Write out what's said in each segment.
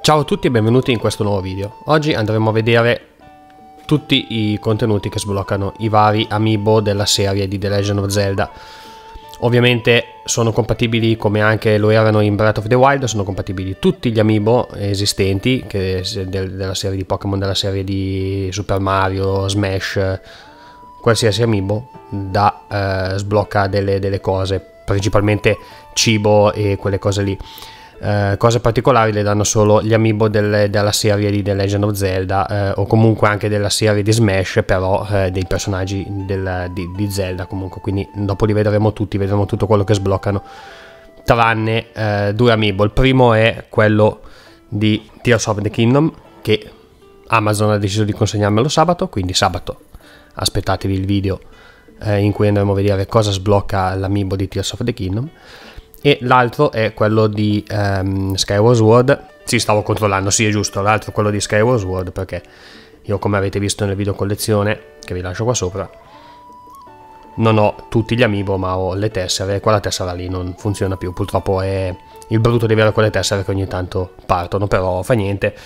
Ciao a tutti e benvenuti in questo nuovo video. Oggi andremo a vedere tutti i contenuti che sbloccano i vari amiibo della serie di The Legend of Zelda. Ovviamente sono compatibili come anche lo erano in Breath of the Wild, sono compatibili tutti gli amiibo esistenti che, della serie di Pokémon, della serie di Super Mario, Smash, qualsiasi amiibo da, eh, sblocca delle, delle cose, principalmente cibo e quelle cose lì. Eh, cose particolari le danno solo gli amiibo delle, della serie di The Legend of Zelda eh, o comunque anche della serie di Smash però eh, dei personaggi del, di, di, Zelda comunque quindi dopo li vedremo tutti vedremo tutto quello che sbloccano tranne eh, due amiibo il primo è quello di Tears of the Kingdom che Amazon ha deciso di consegnarmelo sabato quindi sabato aspettatevi il video eh, in cui andremo a vedere cosa sblocca l'amiibo di Tears of the Kingdom e l'altro è quello di um, ehm, Skyward Sword. Sì, stavo controllando, sì è giusto, l'altro è quello di Skyward Sword perché io come avete visto nel video collezione, che vi lascio qua sopra, non ho tutti gli amiibo ma ho le tessere e quella tessera lì non funziona più, purtroppo è il brutto di avere quelle tessere che ogni tanto partono, però fa niente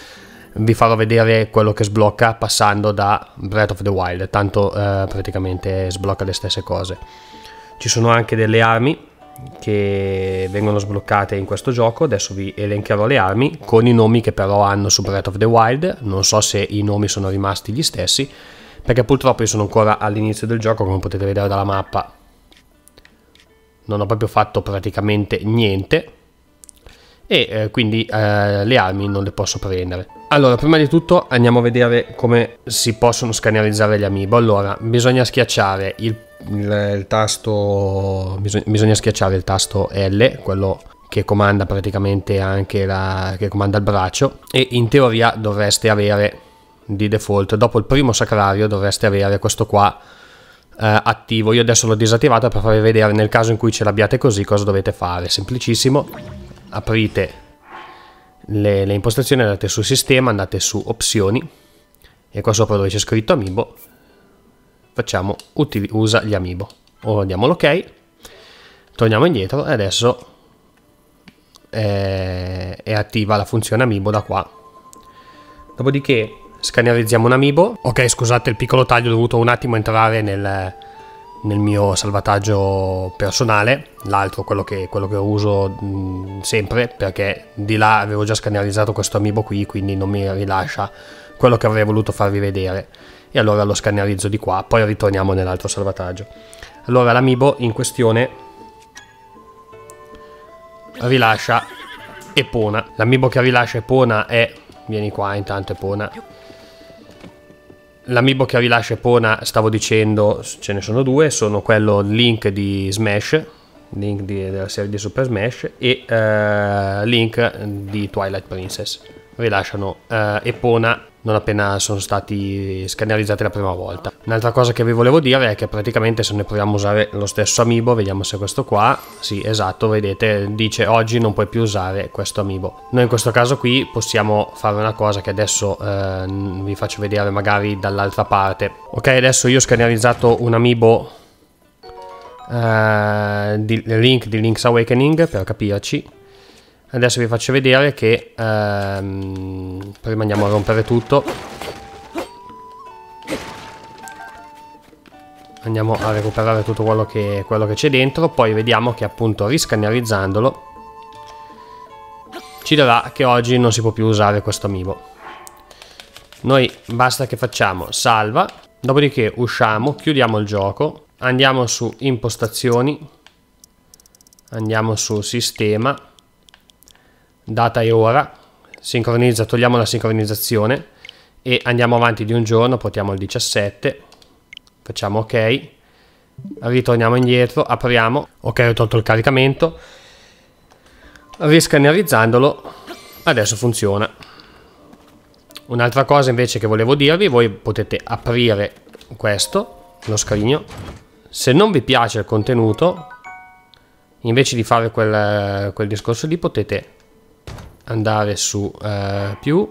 vi farò vedere quello che sblocca passando da Breath of the Wild, tanto eh, praticamente sblocca le stesse cose. Ci sono anche delle armi che vengono sbloccate in questo gioco. Adesso vi elencherò le armi con i nomi che però hanno su Breath of the Wild. Non so se i nomi sono rimasti gli stessi, perché purtroppo io sono ancora all'inizio del gioco, come potete vedere dalla mappa. Non ho proprio fatto praticamente niente e eh, quindi eh, le armi non le posso prendere. Allora, prima di tutto andiamo a vedere come si possono scannerizzare gli amiibo. Allora, bisogna schiacciare il il, il tasto bisogna, bisogna schiacciare il tasto L, quello che comanda praticamente anche la, che comanda il braccio e in teoria dovreste avere di default dopo il primo sacrario dovreste avere questo qua eh, attivo io adesso l'ho disattivato per farvi vedere nel caso in cui ce l'abbiate così cosa dovete fare semplicissimo aprite le, le impostazioni andate su sistema andate su opzioni e qua sopra dove c'è scritto amiibo facciamo usa gli amiibo. Ora diamo l'ok, torniamo indietro e adesso è, eh, è attiva la funzione amiibo da qua. Dopodiché scannerizziamo un amiibo. Ok, scusate il piccolo taglio, ho dovuto un attimo entrare nel, nel mio salvataggio personale, l'altro quello che, quello che uso mh, sempre perché di là avevo già scannerizzato questo amiibo qui, quindi non mi rilascia quello che avrei voluto farvi vedere e allora lo scannerizzo di qua, poi ritorniamo nell'altro salvataggio. Allora l'amibo in questione rilascia Epona. L'amibo che rilascia Epona è... Vieni qua intanto Epona. L'amibo che rilascia Epona, stavo dicendo, ce ne sono due, sono quello Link di Smash, Link di, della serie di Super Smash e uh, Link di Twilight Princess. Rilasciano uh, eh, Epona non appena sono stati scannerizzati la prima volta. Un'altra cosa che vi volevo dire è che praticamente se noi proviamo a usare lo stesso amiibo, vediamo se questo qua, sì esatto, vedete, dice oggi non puoi più usare questo amiibo. Noi in questo caso qui possiamo fare una cosa che adesso eh, vi faccio vedere magari dall'altra parte. Ok, adesso io ho scannerizzato un amiibo eh, di Link di Link's Awakening, per capirci, Adesso vi faccio vedere che ehm, prima andiamo a rompere tutto. Andiamo a recuperare tutto quello che c'è dentro, poi vediamo che appunto riscannerizzandolo ci darà che oggi non si può più usare questo amiibo. Noi basta che facciamo salva, dopodiché usciamo, chiudiamo il gioco, andiamo su impostazioni, andiamo su sistema, data e ora, sincronizza, togliamo la sincronizzazione e andiamo avanti di un giorno, portiamo il 17, facciamo ok, ritorniamo indietro, apriamo, ok ho tolto il caricamento, riscannerizzandolo adesso funziona. Un'altra cosa invece che volevo dirvi, voi potete aprire questo, lo scrigno, se non vi piace il contenuto, invece di fare quel, quel discorso lì potete andare su eh, più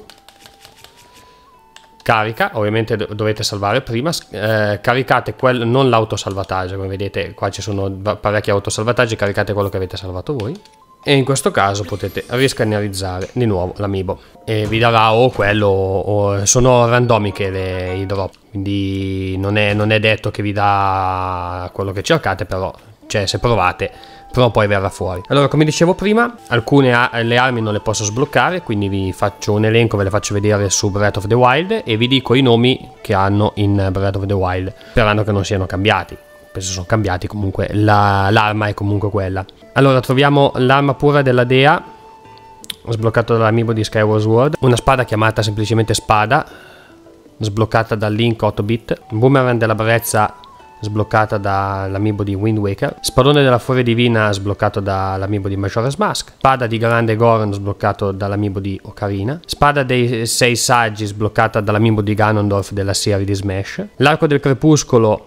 carica, ovviamente dovete salvare prima, eh, caricate quel, non l'autosalvataggio, come vedete qua ci sono parecchi autosalvataggi, caricate quello che avete salvato voi e in questo caso potete riscannerizzare di nuovo l'amibo e vi darà o quello o sono randomiche le, i drop quindi non è, non è detto che vi dà quello che cercate però cioè se provate, però poi verrà fuori. Allora, come dicevo prima, alcune le armi non le posso sbloccare, quindi vi faccio un elenco, ve le faccio vedere su Breath of the Wild e vi dico i nomi che hanno in Breath of the Wild, sperando che non siano cambiati. Penso sono cambiati, comunque la, l'arma è comunque quella. Allora, troviamo l'arma pura della Dea, sbloccata dall'amibo di Skyward Sword, una spada chiamata semplicemente spada, sbloccata da Link 8-bit, boomerang della brezza sbloccata dall'amibo di Wind Waker, Spadone della Furia Divina sbloccato dall'amibo di Majora's Mask, Spada di Grande Goron sbloccato dall'amibo di Ocarina, Spada dei Sei Saggi sbloccata dall'amibo di Ganondorf della serie di Smash, L'Arco del Crepuscolo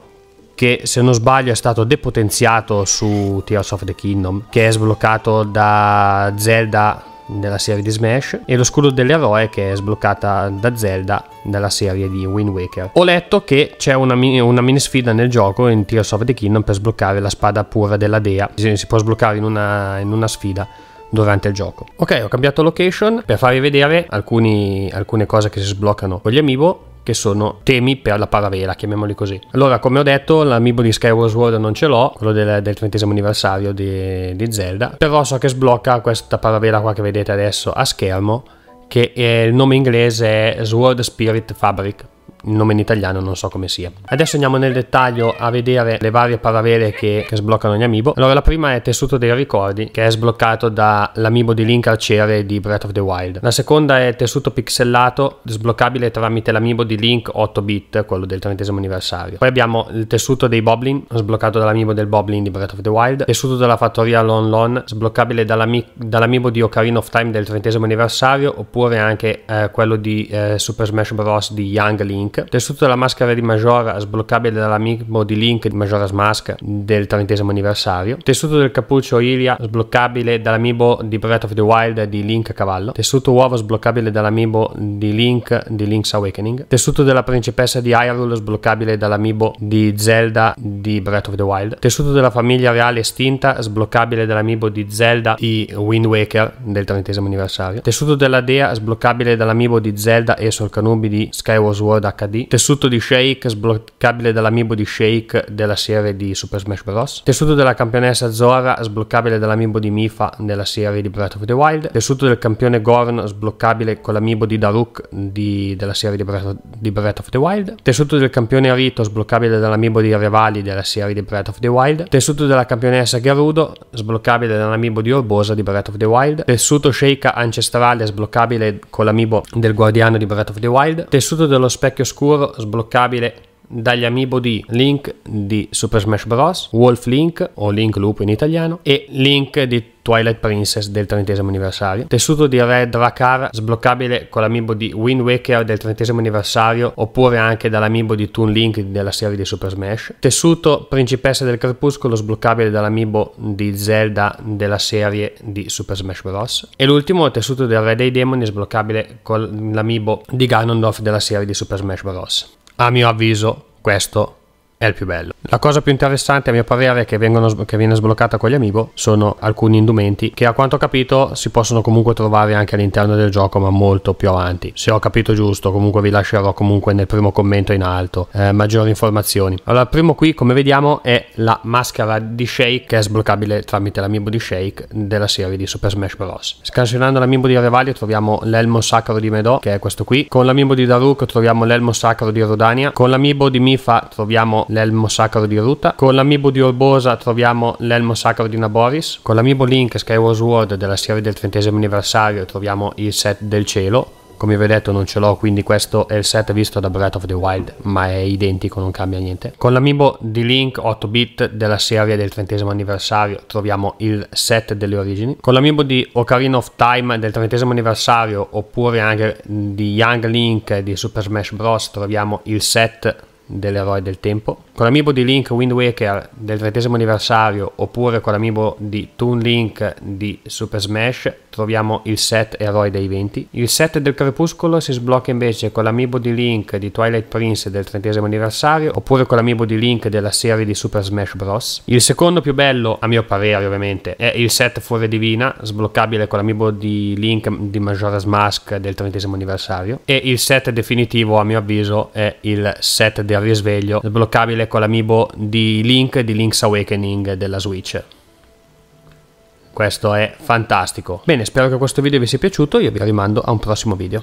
che se non sbaglio è stato depotenziato su Tears of the Kingdom, che è sbloccato da Zelda della serie di Smash e lo scudo dell'eroe che è sbloccata da Zelda nella serie di Wind Waker. Ho letto che c'è una, mini, una mini sfida nel gioco in Tears of the Kingdom per sbloccare la spada pura della dea, si, si può sbloccare in una, in una sfida durante il gioco. Ok, ho cambiato location per farvi vedere alcuni, alcune cose che si sbloccano con gli amiibo che sono temi per la paravela, chiamiamoli così. Allora, come ho detto, l'amibo di Skyward Sword non ce l'ho, quello del, del 30 anniversario di, di, Zelda, però so che sblocca questa paravela qua che vedete adesso a schermo, che è, il nome inglese è Sword Spirit Fabric il nome in italiano non so come sia. Adesso andiamo nel dettaglio a vedere le varie paravele che, che sbloccano gli amiibo. Allora la prima è Tessuto dei Ricordi che è sbloccato dall'amiibo di Link Arciere di Breath of the Wild. La seconda è Tessuto Pixellato sbloccabile tramite l'amiibo di Link 8 bit, quello del 30 anniversario. Poi abbiamo il Tessuto dei Boblin sbloccato dall'amiibo del Boblin di Breath of the Wild. Tessuto della fattoria Lon Lon sbloccabile dall'amiibo di Ocarina of Time del 30 anniversario oppure anche eh, quello di eh, Super Smash Bros di Young Link Link. Tessuto della maschera di Majora sbloccabile dall'amico di Link di Majora's Mask del 30 anniversario. Tessuto del cappuccio Ilia sbloccabile dall'amibo di Breath of the Wild di Link a cavallo. Tessuto uovo sbloccabile dall'amibo di Link di Link's Awakening. Tessuto della principessa di Hyrule sbloccabile dall'amibo di Zelda di Breath of the Wild. Tessuto della famiglia reale estinta sbloccabile dall'amibo di Zelda di Wind Waker del 30 anniversario. Tessuto della dea sbloccabile dall'amibo di Zelda e Sol Canubi di Skyward Sword HD, tessuto di Shake sbloccabile dall'amiibo di Shake della serie di Super Smash Bros, tessuto della campionessa Zora sbloccabile dall'amiibo di Mifa nella serie di Breath of the Wild, tessuto del campione Gorn sbloccabile con l'amiibo di Daruk di, della serie di Breath, of, di Breath, of the Wild, tessuto del campione Rito sbloccabile dall'amiibo di Revali della serie di Breath of the Wild, tessuto della campionessa Gerudo sbloccabile dall'amiibo di Orbosa di Breath of the Wild, tessuto Shake ancestrale sbloccabile con l'amiibo del guardiano di Breath of the Wild, tessuto dello specchio sicuro sbloccabile dagli amiibo di Link di Super Smash Bros., Wolf Link o Link Lupo in italiano e Link di Twilight Princess del trentesimo anniversario, tessuto di Red Dracar sbloccabile con l'amibo di Wind Waker del trentesimo anniversario oppure anche dall'amibo di Toon Link della serie di Super Smash, tessuto Principessa del Crepuscolo sbloccabile dall'amibo di Zelda della serie di Super Smash Bros. E l'ultimo tessuto del Re dei Demoni sbloccabile con l'amibo di Ganondorf della serie di Super Smash Bros a mio avviso questo è il più bello. La cosa più interessante a mio parere che, vengono, che viene sbloccata con gli amiibo sono alcuni indumenti che a quanto ho capito si possono comunque trovare anche all'interno del gioco ma molto più avanti. Se ho capito giusto comunque vi lascerò comunque nel primo commento in alto eh, maggiori informazioni. Allora il primo qui come vediamo è la maschera di Shake che è sbloccabile tramite l'amiibo di Shake della serie di Super Smash Bros. Scansionando l'amiibo di Revaglio troviamo l'elmo sacro di Medo che è questo qui. Con l'amiibo di Daruk troviamo l'elmo sacro di Rodania. Con l'amiibo di Mifa troviamo l'elmo sacro di Ruta, con l'amibo di Orbosa troviamo l'elmo sacro di Naboris, con l'amibo Link Skyward Sword della serie del trentesimo anniversario troviamo il set del cielo, come vi ho detto non ce l'ho quindi questo è il set visto da Breath of the Wild ma è identico non cambia niente con l'amibo di Link 8 bit della serie del trentesimo anniversario troviamo il set delle origini con l'amibo di Ocarina of Time del trentesimo anniversario oppure anche di Young Link di Super Smash Bros troviamo il set dell'eroe del tempo. Con l'amiibo di Link Wind Waker del trentesimo anniversario oppure con l'amiibo di Toon Link di Super Smash troviamo il set eroe dei Venti. Il set del Crepuscolo si sblocca invece con l'amiibo di Link di Twilight Prince del trentesimo anniversario oppure con l'amiibo di Link della serie di Super Smash Bros. Il secondo più bello, a mio parere ovviamente, è il set Fuori Divina, sbloccabile con l'amiibo di Link di Majora's Mask del trentesimo anniversario e il set definitivo a mio avviso è il set del del risveglio, sbloccabile con l'amiibo di Link di Link's Awakening della Switch. Questo è fantastico. Bene, spero che questo video vi sia piaciuto, io vi rimando a un prossimo video.